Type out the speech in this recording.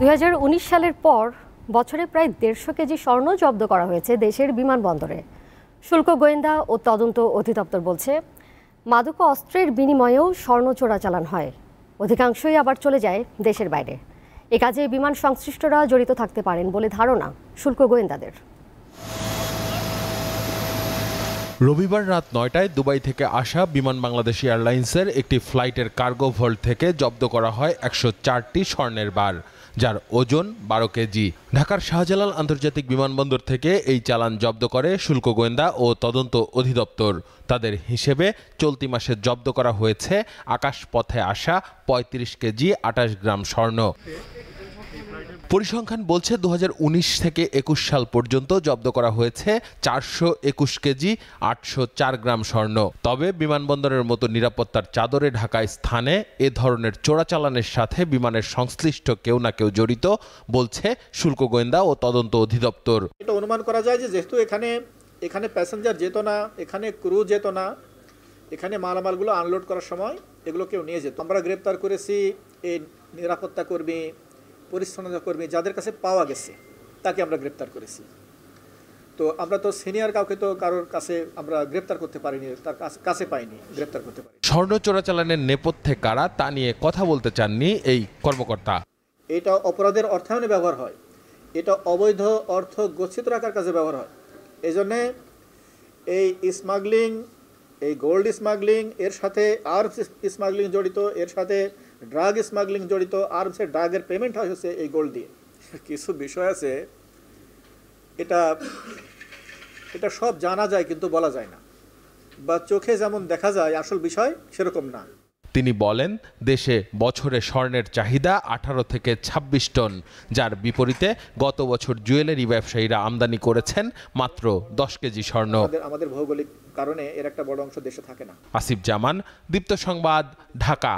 দুই সালের পর বছরে প্রায় দেড়শো কেজি স্বর্ণ জব্দ করা হয়েছে দেশের বিমানবন্দরে শুল্ক গোয়েন্দা ও তদন্ত অধিদপ্তর বলছে মাদক অস্ত্রের বিনিময়েও স্বর্ণ চোরাচালান হয় অধিকাংশই আবার চলে যায় দেশের বাইরে এ কাজে বিমান সংশ্লিষ্টরা জড়িত থাকতে পারেন বলে ধারণা শুল্ক গোয়েন্দাদের রবিবার রাত নয়টায় দুবাই থেকে আসা বিমান বাংলাদেশ এয়ারলাইন্সের একটি ফ্লাইটের কার্গো ভল্ট থেকে জব্দ করা হয় একশো চারটি স্বর্ণের বার যার ওজন বারো কেজি ঢাকার শাহজালাল আন্তর্জাতিক বিমানবন্দর থেকে এই চালান জব্দ করে শুল্ক গোয়েন্দা ও তদন্ত অধিদপ্তর তাদের হিসেবে চলতি মাসে জব্দ করা হয়েছে আকাশপথে আসা ৩৫ কেজি আটাশ গ্রাম স্বর্ণ পরিসংখ্যান বলছে দু থেকে একুশ সাল পর্যন্ত জব্দ করা হয়েছে চারশো একুশ কেজি আটশো চার গ্রাম স্বর্ণ তবে বিমানবন্দরের মতো নিরাপত্তার চাদরে ঢাকায় স্থানে এ ধরনের চোরাচালানের সাথে বিমানের সংশ্লিষ্ট কেউ না কেউ জড়িত বলছে শুল্ক গোয়েন্দা ও তদন্ত অধিদপ্তর এটা অনুমান করা যায় যে যেহেতু এখানে এখানে প্যাসেঞ্জার যেত না এখানে ক্রু যেত না এখানে মালামালগুলো আনলোড করার সময় এগুলো কেউ নিয়ে যেত আমরা গ্রেপ্তার করেছি এই নিরাপত্তা কর্মী পরিচ্ছন্নতা কর্মী যাদের কাছে পাওয়া গেছে তাকে আমরা গ্রেপ্তার করেছি তো আমরা তো সিনিয়র কাউকে তো কারোর কাছে আমরা গ্রেপ্তার করতে পারিনি তার কাছে পাইনি গ্রেপ্তার করতে পারি স্বর্ণ চোরাচালানের নেপথ্যে কারা তা নিয়ে কথা বলতে চাননি এই কর্মকর্তা এটা অপরাধের অর্থায়নে ব্যবহার হয় এটা অবৈধ অর্থ গচ্ছিত রাখার কাজে ব্যবহার হয় এই জন্যে এই স্মাগলিং এই গোল্ড স্মাগলিং এর সাথে আর স্মাগলিং জড়িত এর সাথে ড্রাগ স্মাগলিং জড়িত সে ড্রাগের পেমেন্ট হয় এই গোল্ড দিয়ে কিছু বিষয় আছে এটা এটা সব জানা যায় কিন্তু বলা যায় না বা চোখে যেমন দেখা যায় আসল বিষয় সেরকম না তিনি বলেন দেশে বছরে স্বর্ণের চাহিদা আঠারো থেকে ২৬ টন যার বিপরীতে গত বছর জুয়েলারি ব্যবসায়ীরা আমদানি করেছেন মাত্র দশ কেজি স্বর্ণ আমাদের ভৌগোলিক কারণে এর একটা বড় অংশ দেশে থাকে না আসিফ জামান দীপ্ত সংবাদ ঢাকা